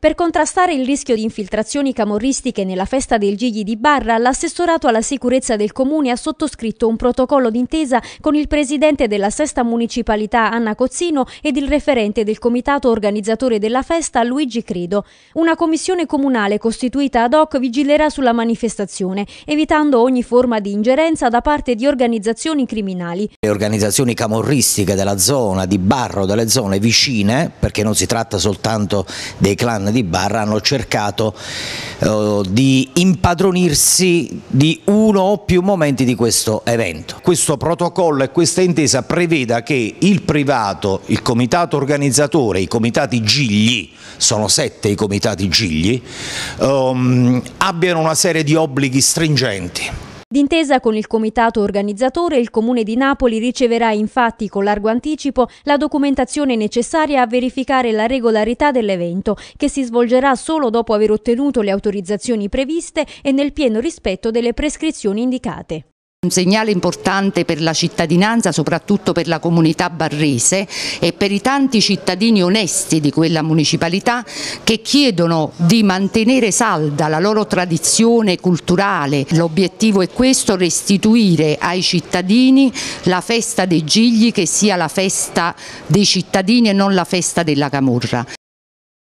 Per contrastare il rischio di infiltrazioni camorristiche nella festa del Gigli di Barra, l'assessorato alla sicurezza del comune ha sottoscritto un protocollo d'intesa con il presidente della sesta municipalità Anna Cozzino ed il referente del comitato organizzatore della festa Luigi Credo. Una commissione comunale costituita ad hoc vigilerà sulla manifestazione, evitando ogni forma di ingerenza da parte di organizzazioni criminali. Le organizzazioni camorristiche della zona di Barro, delle zone vicine, perché non si tratta soltanto dei clan di Barra hanno cercato eh, di impadronirsi di uno o più momenti di questo evento. Questo protocollo e questa intesa preveda che il privato, il comitato organizzatore, i comitati Gigli, sono sette i comitati Gigli, ehm, abbiano una serie di obblighi stringenti D'intesa con il comitato organizzatore, il Comune di Napoli riceverà infatti con largo anticipo la documentazione necessaria a verificare la regolarità dell'evento, che si svolgerà solo dopo aver ottenuto le autorizzazioni previste e nel pieno rispetto delle prescrizioni indicate. Un segnale importante per la cittadinanza, soprattutto per la comunità barrese e per i tanti cittadini onesti di quella municipalità che chiedono di mantenere salda la loro tradizione culturale. L'obiettivo è questo, restituire ai cittadini la festa dei Gigli che sia la festa dei cittadini e non la festa della Camorra.